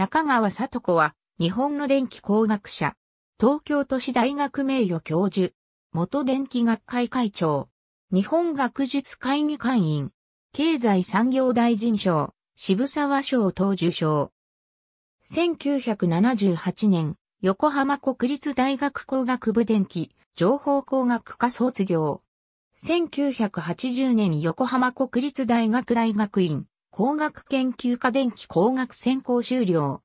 中川里子は、日本の電気工学者、東京都市大学名誉教授、元電気学会会長、日本学術会議会員、経済産業大臣賞、渋沢賞等受賞。1978年、横浜国立大学工学部電気、情報工学科卒業。1980年横浜国立大学大学院、工学研究科電気工学専攻修了。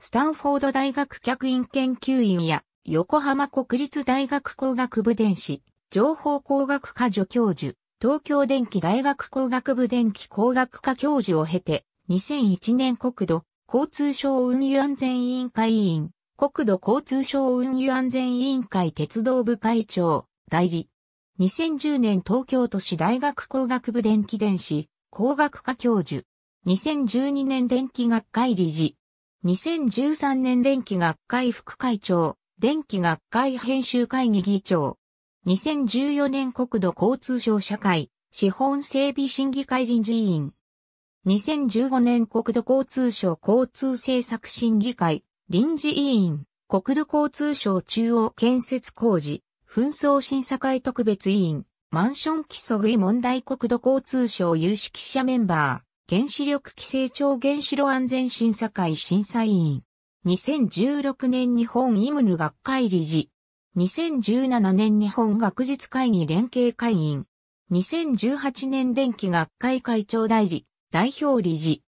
スタンフォード大学客員研究員や横浜国立大学工学部電子、情報工学科助教授、東京電気大学工学部電気工学科教授を経て、2001年国土交通省運輸安全委員会委員、国土交通省運輸安全委員会鉄道部会長、代理。2010年東京都市大学工学部電気電子工学科教授。2012年電気学会理事。2013年電気学会副会長。電気学会編集会議議長。2014年国土交通省社会、資本整備審議会臨時委員。2015年国土交通省交通政策審議会、臨時委員、国土交通省中央建設工事、紛争審査会特別委員、マンション基礎類問題国土交通省有識者メンバー、原子力規制庁原子炉安全審査会審査委員。2016年日本イムヌ学会理事。2017年日本学術会議連携会員。2018年電気学会会長代理、代表理事。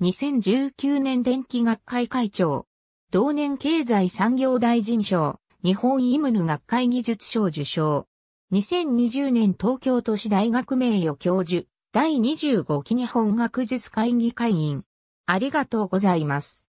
2019年電気学会会長。同年経済産業大臣賞、日本イムヌ学会技術賞受賞。2020年東京都市大学名誉教授、第25期日本学術会議会員。ありがとうございます。